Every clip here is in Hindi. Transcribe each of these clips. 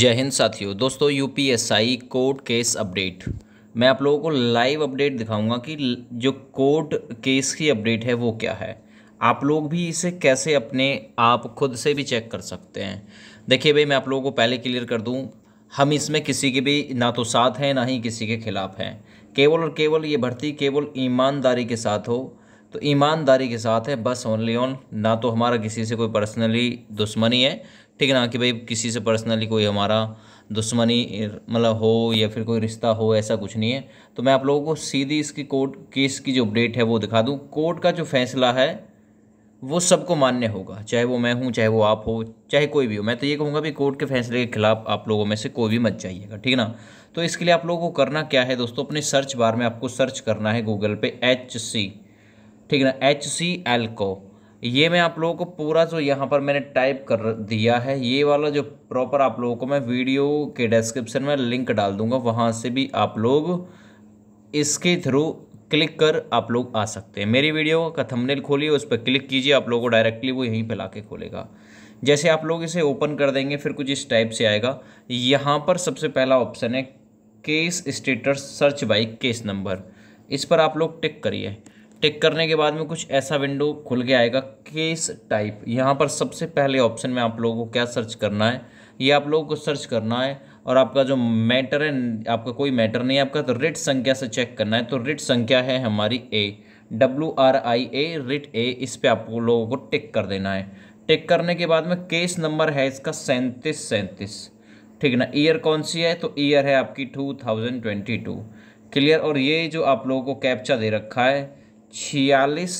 जय हिंद साथियों दोस्तों यूपीएसआई कोर्ट केस अपडेट मैं आप लोगों को लाइव अपडेट दिखाऊंगा कि जो कोर्ट केस की अपडेट है वो क्या है आप लोग भी इसे कैसे अपने आप खुद से भी चेक कर सकते हैं देखिए भाई मैं आप लोगों को पहले क्लियर कर दूं हम इसमें किसी के भी ना तो साथ हैं ना ही किसी के खिलाफ हैं केवल और केवल ये भर्ती केवल ईमानदारी के साथ हो तो ईमानदारी के साथ है बस ओनली ऑन ना तो हमारा किसी से कोई पर्सनली दुश्मनी है ठीक है ना कि भाई किसी से पर्सनली कोई हमारा दुश्मनी मतलब हो या फिर कोई रिश्ता हो ऐसा कुछ नहीं है तो मैं आप लोगों को सीधी इसकी कोर्ट केस की जो अपडेट है वो दिखा दूँ कोर्ट का जो फैसला है वो सबको मान्य होगा चाहे वो मैं हूँ चाहे वो आप हो चाहे कोई भी हो मैं तो ये कहूँगा भी कोर्ट के फैसले के खिलाफ आप लोगों में से कोई भी मत जाइएगा ठीक है ना तो इसके लिए आप लोगों को करना क्या है दोस्तों अपने सर्च बार में आपको सर्च करना है गूगल पे एच सी ठीक है ना एच सी एल्को ये मैं आप लोगों को पूरा जो यहाँ पर मैंने टाइप कर दिया है ये वाला जो प्रॉपर आप लोगों को मैं वीडियो के डिस्क्रिप्शन में लिंक डाल दूंगा वहाँ से भी आप लोग इसके थ्रू क्लिक कर आप लोग आ सकते हैं मेरी वीडियो का थंबनेल खोलिए उस पर क्लिक कीजिए आप लोगों को डायरेक्टली वो यहीं पर ला खोलेगा जैसे आप लोग इसे ओपन कर देंगे फिर कुछ इस टाइप से आएगा यहाँ पर सबसे पहला ऑप्शन है case status search by case number इस पर आप लोग टिक करिए टिक करने के बाद में कुछ ऐसा विंडो खुल के आएगा केस टाइप यहाँ पर सबसे पहले ऑप्शन में आप लोगों को क्या सर्च करना है ये आप लोगों को सर्च करना है और आपका जो मैटर है आपका कोई मैटर नहीं है आपका तो रिट संख्या से चेक करना है तो रिट संख्या है हमारी A W R I A writ A इस पर आप लोगों को टिक कर देना है टिक करने के बाद में केस नंबर है इसका सैंतीस सैंतीस ठीक ना ईयर कौन सी है तो ईयर है आपकी two thousand twenty two clear और ये जो आप लोगों को कैप्चा दे रखा है छियालीस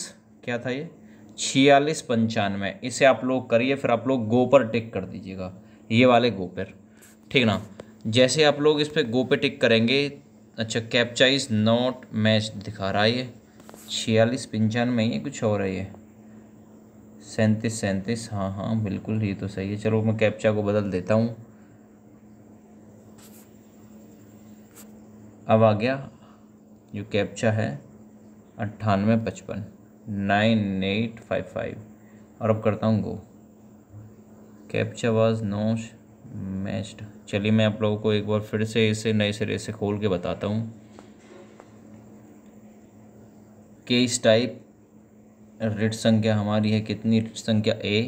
क्या था ये छियालीस पंचानवे इसे आप लोग करिए फिर आप लोग गो पर टिक कर दीजिएगा ये वाले गो पर ठीक ना जैसे आप लोग इस पर गो पे टिक करेंगे अच्छा कैप्चाइज नॉट मैच दिखा रहा है ये छियालीस पंचानवे ये कुछ और है ये सैंतीस सैंतीस हाँ हाँ बिल्कुल ये तो सही है चलो मैं कैप्चा को बदल देता हूँ अब आ गया जो कैप्चा है अट्ठानवे पचपन नाइन एट फाइव फाइव और अब करता हूँ go captcha was no matched चलिए मैं आप लोगों को एक बार फिर से इसे नए सिरे से खोल के बताता हूँ केस टाइप रिट संख्या हमारी है कितनी रिट संख्या ए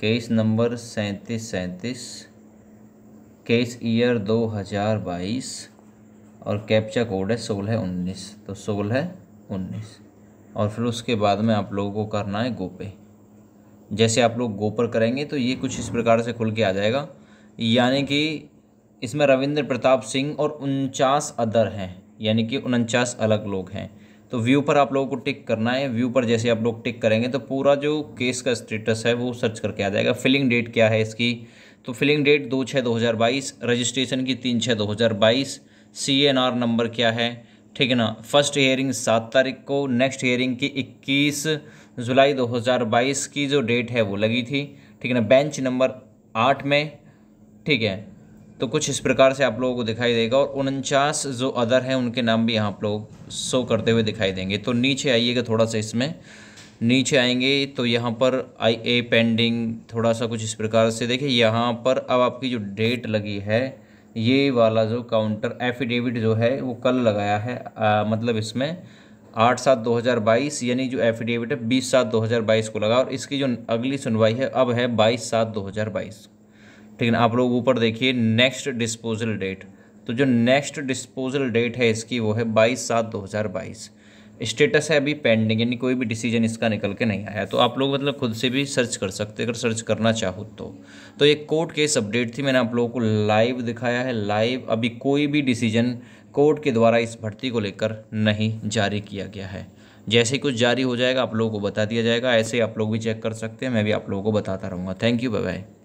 केस नंबर सैंतीस सैंतीस केस ईयर दो हज़ार बाईस और कैप्चा कोड है सोलह उन्नीस तो सोलह उन्नीस और फिर उसके बाद में आप लोगों को करना है गोपे जैसे आप लोग गोपर करेंगे तो ये कुछ इस प्रकार से खुल के आ जाएगा यानी कि इसमें रविंद्र प्रताप सिंह और उनचास अदर हैं यानी कि उनचास अलग लोग हैं तो व्यू पर आप लोगों को टिक करना है व्यू पर जैसे आप लोग टिक करेंगे तो पूरा जो केस का स्टेटस है वो सर्च करके आ जाएगा फिलिंग डेट क्या है इसकी तो फिलिंग डेट दो छः दो हज़ार बाईस रजिस्ट्रेशन की तीन छः दो हज़ार बाईस सी एन आर नंबर क्या है ठीक है ना फर्स्ट हेयरिंग सात तारीख को नेक्स्ट हेयरिंग की इक्कीस जुलाई 2022 की जो डेट है वो लगी थी ठीक है ना बेंच नंबर आठ में ठीक है तो कुछ इस प्रकार से आप लोगों को दिखाई देगा और उनचास जो अदर हैं उनके नाम भी यहाँ आप लोग शो करते हुए दिखाई देंगे तो नीचे आइएगा थोड़ा सा इसमें नीचे आएंगे तो यहाँ पर आई ए पेंडिंग थोड़ा सा कुछ इस प्रकार से देखिए यहाँ पर अब आपकी जो डेट लगी है ये वाला जो काउंटर एफिडेविट जो है वो कल लगाया है आ, मतलब इसमें आठ सात दो हज़ार बाईस यानी जो एफिडेविट है बीस सात दो हज़ार बाईस को लगा और इसकी जो अगली सुनवाई है अब है बाईस सात दो हज़ार बाईस ठीक है ना आप लोग ऊपर देखिए नेक्स्ट डिस्पोजल डेट तो जो नेक्स्ट डिस्पोजल डेट है इसकी वो है बाईस सात दो हज़ार बाईस स्टेटस है अभी पेंडिंग यानी कोई भी डिसीजन इसका निकल के नहीं आया तो आप लोग मतलब खुद से भी सर्च कर सकते अगर सर्च करना चाहो तो तो एक कोर्ट केस अपडेट थी मैंने आप लोगों को लाइव दिखाया है लाइव अभी कोई भी डिसीजन कोर्ट के द्वारा इस भर्ती को लेकर नहीं जारी किया गया है जैसे ही कुछ जारी हो जाएगा आप लोगों को बता दिया जाएगा ऐसे ही आप लोग भी चेक कर सकते हैं मैं भी आप लोगों को बताता रहूँगा थैंक यू बाय बाय